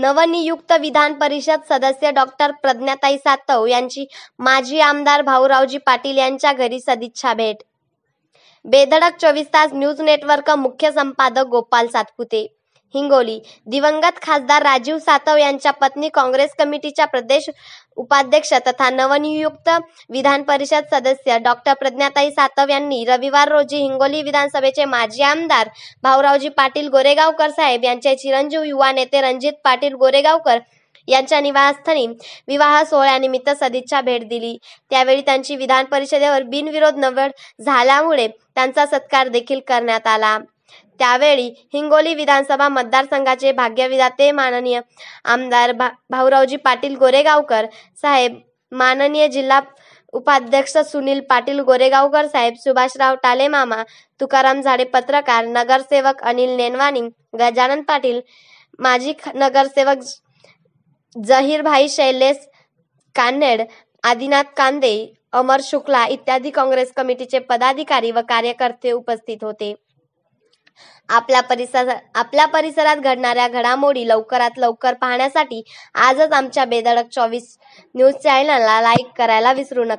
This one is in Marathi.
नवनियुक्त विधान परिषद सदस्य डॉक्टर प्रज्ञाताई सातव यांची माजी आमदार भाऊरावजी पाटील यांच्या घरी सदिच्छा भेट बेधडक चोवीस तास न्यूज नेटवर्क मुख्य संपादक गोपाल सातपुते हिंगोली दिवंगत खासदार राजीव सातव यांच्या पत्नी काँग्रेस कमिटीच्या प्रदेश उपाध्यक्ष तथा नवनियुक्त विधान परिषद सदस्य डॉक्टर प्रज्ञाताई सातव यांनी रविवार रोजी हिंगोली विधानसभेचे माजी आमदार भाऊरावजी पाटील गोरेगावकर साहेब यांचे चिरंजीव युवा नेते रणजित पाटील गोरेगावकर यांच्या निवासस्थानी विवाह सोहळ्यानिमित्त सदिच्छा भेट दिली त्यावेळी त्यांची विधान परिषदेवर बिनविरोध निवड झाल्यामुळे त्यांचा सत्कार देखील करण्यात आला त्यावेळी हिंगोली विधानसभा मतदारसंघाचे भाग्यविधाते माननीय आमदार भा भाऊरावजी पाटील गोरेगावकर साहेब माननीय जिल्हा उपाध्यक्ष सुनील पाटील गोरेगावकर साहेब सुभाषराव टालेमामा तुकाराम झाडे पत्रकार नगरसेवक अनिल नेनवानी गजानन पाटील माजी नगरसेवक जहीरभाई शैलेश कान्हेड आदिनाथ कांदे अमर शुक्ला इत्यादी काँग्रेस कमिटीचे पदाधिकारी व कार्यकर्ते उपस्थित होते आपला परिसर आपल्या परिसरात घडणाऱ्या घडामोडी लवकरात लवकर पाहण्यासाठी आजच आमच्या बेधडक चोवीस न्यूज चॅनलला लाईक करायला विसरू नका